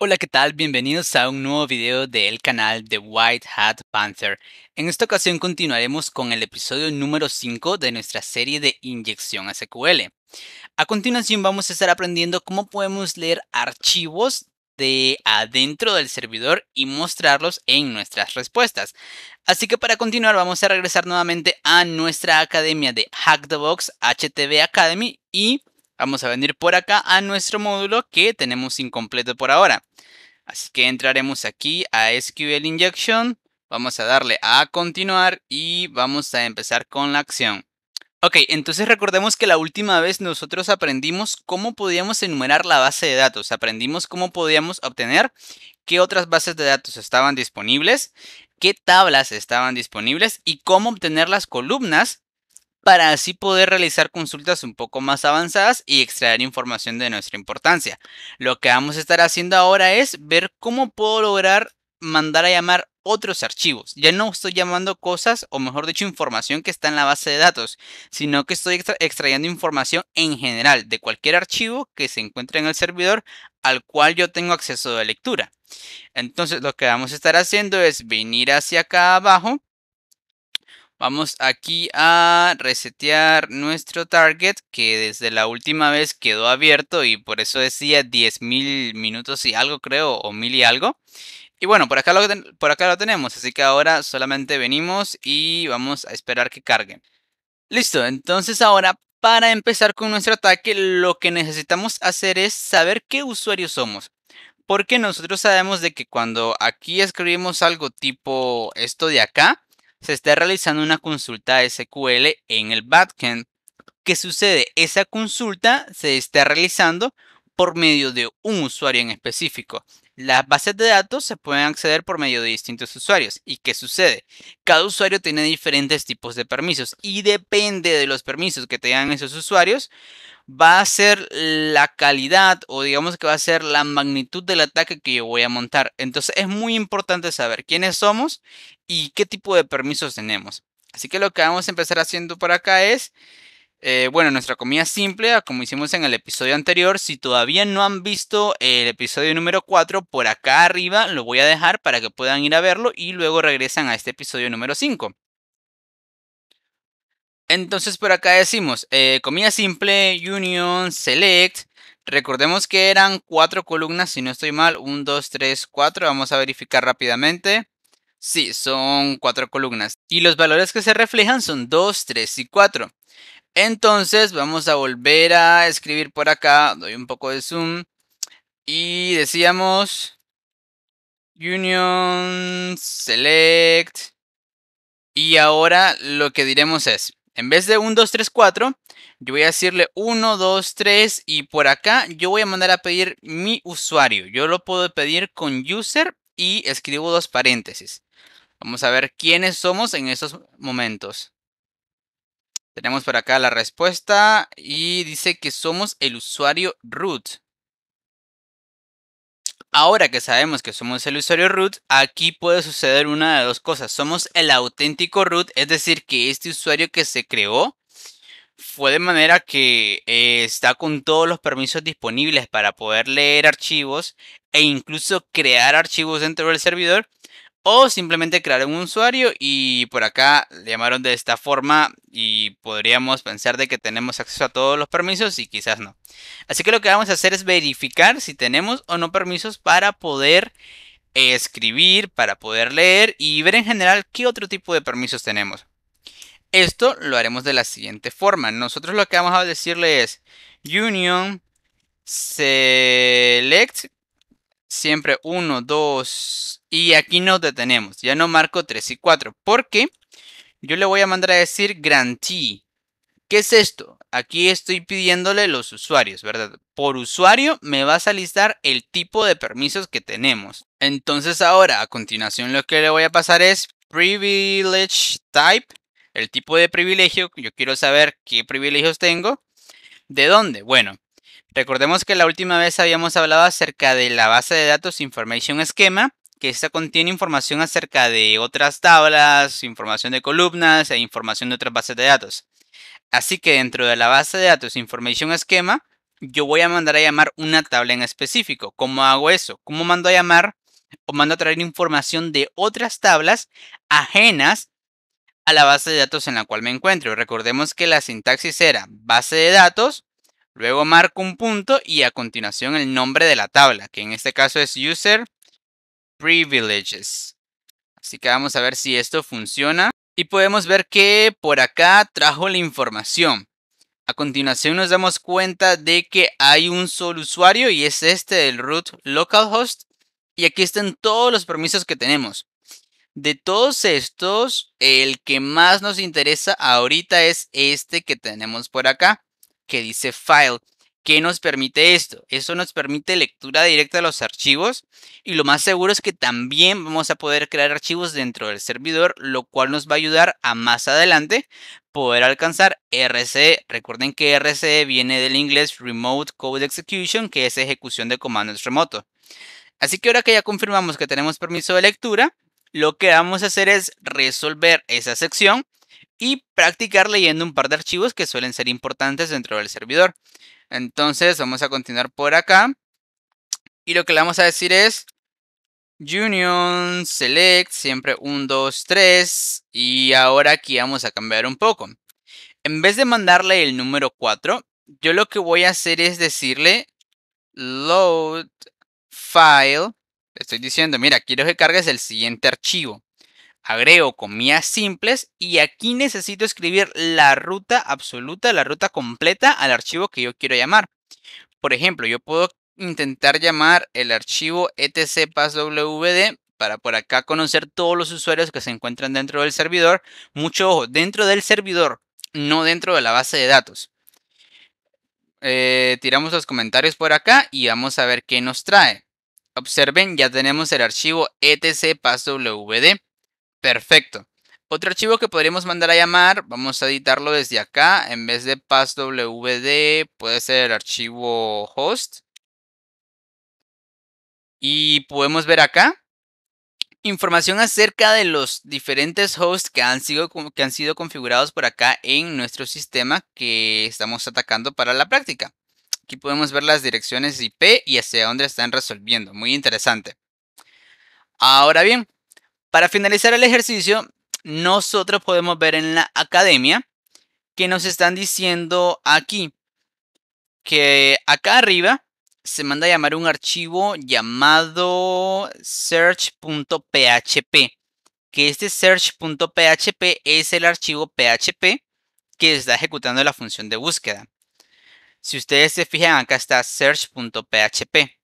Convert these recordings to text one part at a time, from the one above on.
Hola, ¿qué tal? Bienvenidos a un nuevo video del canal de White Hat Panther. En esta ocasión continuaremos con el episodio número 5 de nuestra serie de inyección SQL. A continuación vamos a estar aprendiendo cómo podemos leer archivos de adentro del servidor y mostrarlos en nuestras respuestas. Así que para continuar vamos a regresar nuevamente a nuestra academia de Hack the Box HTV Academy y Vamos a venir por acá a nuestro módulo que tenemos incompleto por ahora. Así que entraremos aquí a SQL Injection. Vamos a darle a continuar y vamos a empezar con la acción. Ok, entonces recordemos que la última vez nosotros aprendimos cómo podíamos enumerar la base de datos, aprendimos cómo podíamos obtener qué otras bases de datos estaban disponibles, qué tablas estaban disponibles y cómo obtener las columnas para así poder realizar consultas un poco más avanzadas y extraer información de nuestra importancia. Lo que vamos a estar haciendo ahora es ver cómo puedo lograr mandar a llamar otros archivos. Ya no estoy llamando cosas, o mejor dicho, información que está en la base de datos, sino que estoy extrayendo información en general de cualquier archivo que se encuentre en el servidor al cual yo tengo acceso de lectura. Entonces lo que vamos a estar haciendo es venir hacia acá abajo Vamos aquí a resetear nuestro target que desde la última vez quedó abierto y por eso decía 10.000 minutos y algo creo o mil y algo. Y bueno, por acá, lo por acá lo tenemos, así que ahora solamente venimos y vamos a esperar que carguen. Listo, entonces ahora para empezar con nuestro ataque lo que necesitamos hacer es saber qué usuarios somos porque nosotros sabemos de que cuando aquí escribimos algo tipo esto de acá, se está realizando una consulta SQL en el backend. ¿Qué sucede? Esa consulta se está realizando por medio de un usuario en específico. Las bases de datos se pueden acceder por medio de distintos usuarios. ¿Y qué sucede? Cada usuario tiene diferentes tipos de permisos y depende de los permisos que tengan esos usuarios, va a ser la calidad o digamos que va a ser la magnitud del ataque que yo voy a montar. Entonces es muy importante saber quiénes somos y qué tipo de permisos tenemos. Así que lo que vamos a empezar haciendo por acá es, eh, bueno, nuestra comida simple, ah, como hicimos en el episodio anterior. Si todavía no han visto el episodio número 4, por acá arriba lo voy a dejar para que puedan ir a verlo y luego regresan a este episodio número 5. Entonces por acá decimos eh, comida simple, union, select. Recordemos que eran cuatro columnas, si no estoy mal, 1, 2, 3, 4. Vamos a verificar rápidamente. Sí, son cuatro columnas. Y los valores que se reflejan son 2, 3 y 4. Entonces vamos a volver a escribir por acá. Doy un poco de zoom. Y decíamos union, select. Y ahora lo que diremos es, en vez de 1, 2, 3, 4, yo voy a decirle 1, 2, 3 y por acá yo voy a mandar a pedir mi usuario. Yo lo puedo pedir con user y escribo dos paréntesis. Vamos a ver quiénes somos en estos momentos. Tenemos por acá la respuesta y dice que somos el usuario root. Ahora que sabemos que somos el usuario root, aquí puede suceder una de dos cosas. Somos el auténtico root, es decir, que este usuario que se creó fue de manera que eh, está con todos los permisos disponibles para poder leer archivos e incluso crear archivos dentro del servidor o simplemente crear un usuario y por acá le llamaron de esta forma y podríamos pensar de que tenemos acceso a todos los permisos y quizás no. Así que lo que vamos a hacer es verificar si tenemos o no permisos para poder escribir, para poder leer y ver en general qué otro tipo de permisos tenemos. Esto lo haremos de la siguiente forma. Nosotros lo que vamos a decirle es union select siempre 1, 2 y aquí nos detenemos. Ya no marco 3 y 4 porque yo le voy a mandar a decir grantee. ¿Qué es esto? Aquí estoy pidiéndole los usuarios, ¿verdad? Por usuario me vas a listar el tipo de permisos que tenemos. Entonces ahora, a continuación lo que le voy a pasar es privilege type, el tipo de privilegio. Yo quiero saber qué privilegios tengo. ¿De dónde? Bueno, Recordemos que la última vez habíamos hablado acerca de la base de datos Information Schema, que esta contiene información acerca de otras tablas, información de columnas e información de otras bases de datos. Así que dentro de la base de datos Information Schema, yo voy a mandar a llamar una tabla en específico. ¿Cómo hago eso? ¿Cómo mando a llamar o mando a traer información de otras tablas ajenas a la base de datos en la cual me encuentro? Recordemos que la sintaxis era base de datos, Luego marco un punto y a continuación el nombre de la tabla, que en este caso es user privileges. Así que vamos a ver si esto funciona. Y podemos ver que por acá trajo la información. A continuación nos damos cuenta de que hay un solo usuario y es este, del root localhost. Y aquí están todos los permisos que tenemos. De todos estos, el que más nos interesa ahorita es este que tenemos por acá, que dice file. ¿Qué nos permite esto? Eso nos permite lectura directa de los archivos y lo más seguro es que también vamos a poder crear archivos dentro del servidor, lo cual nos va a ayudar a más adelante poder alcanzar RCE. Recuerden que RCE viene del inglés Remote Code Execution, que es ejecución de comandos remoto. Así que ahora que ya confirmamos que tenemos permiso de lectura, lo que vamos a hacer es resolver esa sección y practicar leyendo un par de archivos que suelen ser importantes dentro del servidor. Entonces vamos a continuar por acá y lo que le vamos a decir es union select siempre 1 2 3 y ahora aquí vamos a cambiar un poco. En vez de mandarle el número 4, yo lo que voy a hacer es decirle load file. Le estoy diciendo, mira, quiero que cargues el siguiente archivo agrego comillas simples y aquí necesito escribir la ruta absoluta, la ruta completa al archivo que yo quiero llamar. Por ejemplo, yo puedo intentar llamar el archivo etc.passwd para por acá conocer todos los usuarios que se encuentran dentro del servidor. Mucho ojo, dentro del servidor, no dentro de la base de datos. Eh, tiramos los comentarios por acá y vamos a ver qué nos trae. Observen, ya tenemos el archivo etc.passwd Perfecto. Otro archivo que podríamos mandar a llamar, vamos a editarlo desde acá. En vez de passwd, puede ser el archivo host. Y podemos ver acá información acerca de los diferentes hosts que han, sido, configurados por acá en nuestro sistema que estamos atacando para la práctica. Aquí podemos ver las direcciones IP y hacia dónde están resolviendo. Muy interesante. Ahora bien, para finalizar el ejercicio, nosotros podemos ver en la academia que nos están diciendo aquí que acá arriba se manda a llamar un archivo llamado search.php, que este search.php es el archivo PHP que está ejecutando la función de búsqueda. Si ustedes se fijan, acá está search.php.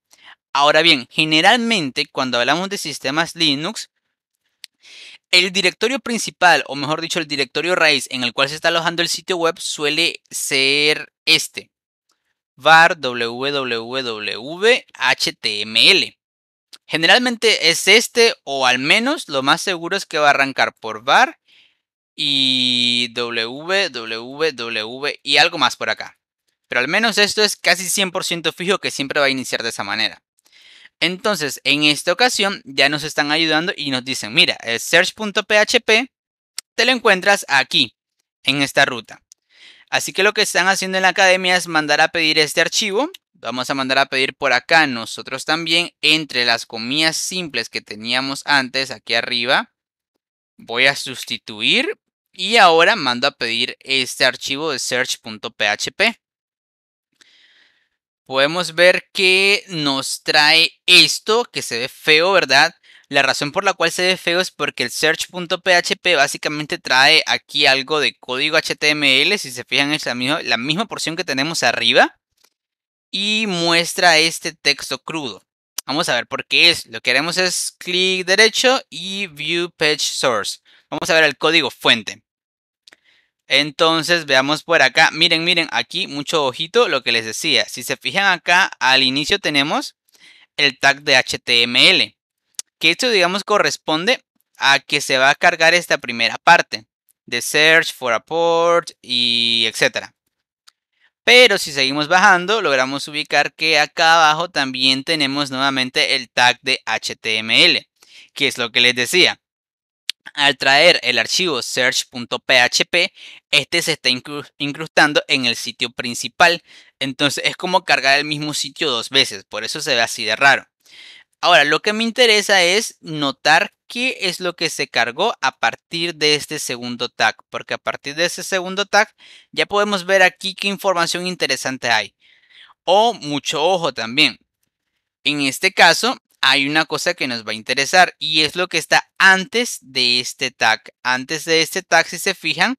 Ahora bien, generalmente cuando hablamos de sistemas Linux, el directorio principal, o mejor dicho, el directorio raíz en el cual se está alojando el sitio web suele ser este. var www.html. Generalmente es este o al menos lo más seguro es que va a arrancar por var y www y algo más por acá. Pero al menos esto es casi 100% fijo que siempre va a iniciar de esa manera. Entonces, en esta ocasión ya nos están ayudando y nos dicen, mira, el search.php te lo encuentras aquí, en esta ruta. Así que lo que están haciendo en la academia es mandar a pedir este archivo. Vamos a mandar a pedir por acá nosotros también entre las comillas simples que teníamos antes aquí arriba. Voy a sustituir y ahora mando a pedir este archivo de search.php podemos ver que nos trae esto que se ve feo, ¿verdad? La razón por la cual se ve feo es porque el search.php básicamente trae aquí algo de código HTML. Si se fijan es la misma, la misma porción que tenemos arriba. Y muestra este texto crudo. Vamos a ver por qué es. Lo que haremos es clic derecho y view page source. Vamos a ver el código fuente. Entonces veamos por acá. Miren, miren, aquí mucho ojito lo que les decía. Si se fijan acá, al inicio tenemos el tag de HTML. Que esto, digamos, corresponde a que se va a cargar esta primera parte. De search for a port y etcétera. Pero si seguimos bajando, logramos ubicar que acá abajo también tenemos nuevamente el tag de HTML, que es lo que les decía. Al traer el archivo search.php, este se está incrustando en el sitio principal. Entonces es como cargar el mismo sitio dos veces, por eso se ve así de raro. Ahora, lo que me interesa es notar qué es lo que se cargó a partir de este segundo tag, porque a partir de ese segundo tag ya podemos ver aquí qué información interesante hay. O mucho ojo también. En este caso, hay una cosa que nos va a interesar y es lo que está antes de este tag. Antes de este tag, si se fijan,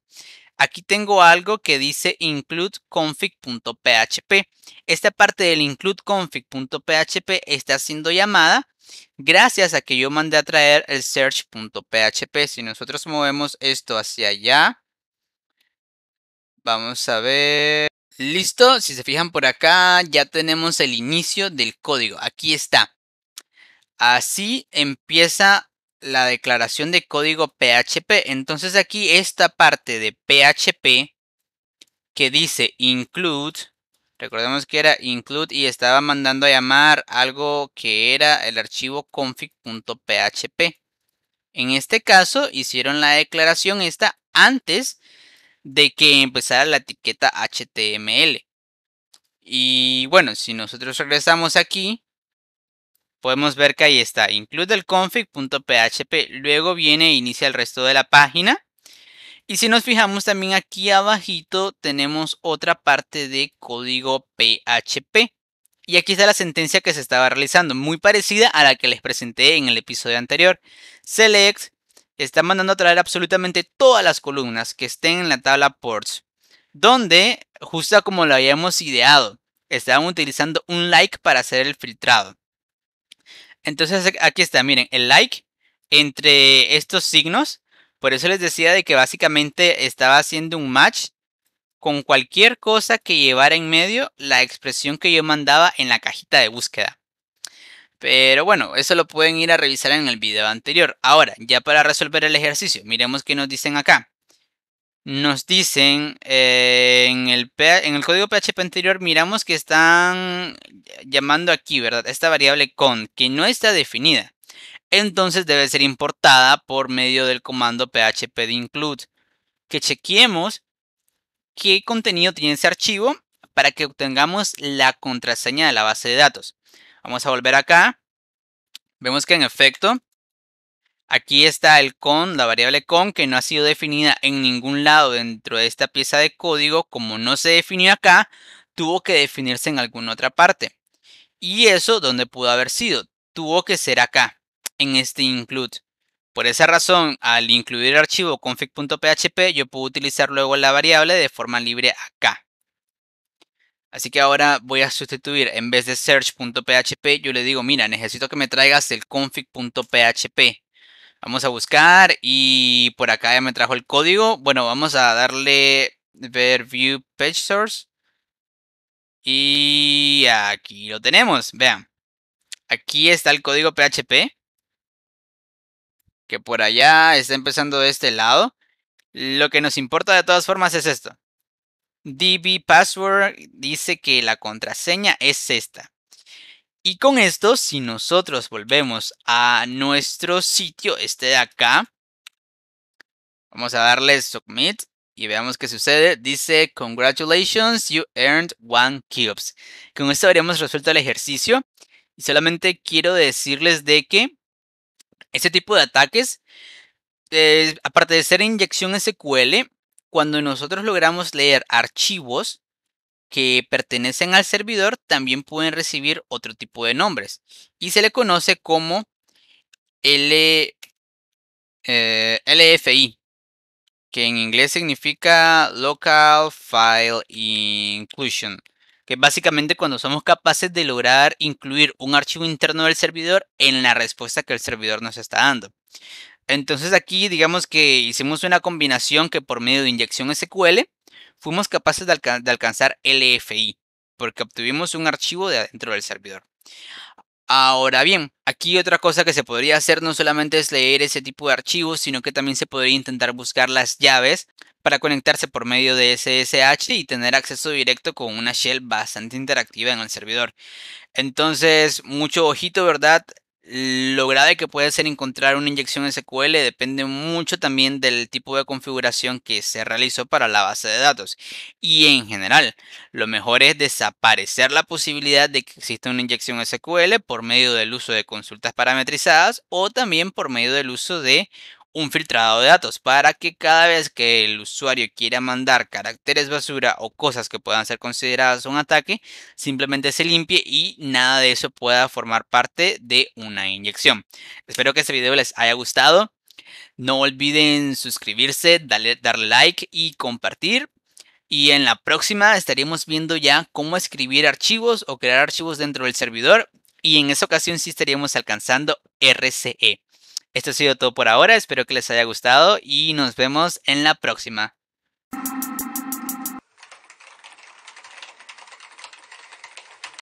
aquí tengo algo que dice include config.php. Esta parte del include config.php está siendo llamada gracias a que yo mandé a traer el search.php. Si nosotros movemos esto hacia allá, vamos a ver. Listo, si se fijan por acá, ya tenemos el inicio del código. Aquí está. Así empieza la declaración de código PHP. Entonces aquí esta parte de PHP que dice include, recordemos que era include y estaba mandando a llamar algo que era el archivo config.php. En este caso hicieron la declaración esta antes de que empezara la etiqueta HTML. Y bueno, si nosotros regresamos aquí, podemos ver que ahí está, include el config.php, luego viene e inicia el resto de la página. Y si nos fijamos también aquí abajito tenemos otra parte de código PHP. Y aquí está la sentencia que se estaba realizando, muy parecida a la que les presenté en el episodio anterior. Select está mandando a traer absolutamente todas las columnas que estén en la tabla ports, donde, justo como lo habíamos ideado, estaban utilizando un like para hacer el filtrado. Entonces aquí está, miren, el like entre estos signos. Por eso les decía de que básicamente estaba haciendo un match con cualquier cosa que llevara en medio la expresión que yo mandaba en la cajita de búsqueda. Pero bueno, eso lo pueden ir a revisar en el video anterior. Ahora, ya para resolver el ejercicio, miremos qué nos dicen acá. Nos dicen eh, en, el, en el código PHP anterior, miramos que están llamando aquí, ¿verdad? Esta variable con, que no está definida. Entonces debe ser importada por medio del comando PHP de include. Que chequemos qué contenido tiene ese archivo para que obtengamos la contraseña de la base de datos. Vamos a volver acá. Vemos que en efecto Aquí está el con, la variable con, que no ha sido definida en ningún lado dentro de esta pieza de código. Como no se definió acá, tuvo que definirse en alguna otra parte. Y eso, donde pudo haber sido? Tuvo que ser acá, en este include. Por esa razón, al incluir el archivo config.php, yo puedo utilizar luego la variable de forma libre acá. Así que ahora voy a sustituir, en vez de search.php, yo le digo, mira, necesito que me traigas el config.php Vamos a buscar y por acá ya me trajo el código. Bueno, vamos a darle ver view page source. Y aquí lo tenemos. Vean. Aquí está el código PHP. Que por allá está empezando de este lado. Lo que nos importa de todas formas es esto. DB password dice que la contraseña es esta. Y con esto, si nosotros volvemos a nuestro sitio, este de acá, vamos a darle submit y veamos qué sucede. Dice, congratulations, you earned one cubes. Con esto habríamos resuelto el ejercicio. Y solamente quiero decirles de que este tipo de ataques, aparte de ser inyección SQL, cuando nosotros logramos leer archivos, que pertenecen al servidor también pueden recibir otro tipo de nombres y se le conoce como L, eh, LFI, que en inglés significa Local File Inclusion, que básicamente cuando somos capaces de lograr incluir un archivo interno del servidor en la respuesta que el servidor nos está dando. Entonces aquí digamos que hicimos una combinación que por medio de inyección SQL fuimos capaces de, alcanzar LFI, porque obtuvimos un archivo de dentro del servidor. Ahora bien, aquí otra cosa que se podría hacer no solamente es leer ese tipo de archivos, sino que también se podría intentar buscar las llaves para conectarse por medio de SSH y tener acceso directo con una shell bastante interactiva en el servidor. Entonces, mucho ojito, ¿verdad? Lo grave que puede ser encontrar una inyección SQL depende mucho también del tipo de configuración que se realizó para la base de datos. Y en general, lo mejor es desaparecer la posibilidad de que exista una inyección SQL por medio del uso de consultas parametrizadas o también por medio del uso de un filtrado de datos para que cada vez que el usuario quiera mandar caracteres basura o cosas que puedan ser consideradas un ataque, simplemente se limpie y nada de eso pueda formar parte de una inyección. Espero que este video les haya gustado. No olviden suscribirse, darle, like y compartir. Y en la próxima estaríamos viendo ya cómo escribir archivos o crear archivos dentro del servidor. Y en esa ocasión sí estaríamos alcanzando RCE. Esto ha sido todo por ahora, espero que les haya gustado y nos vemos en la próxima.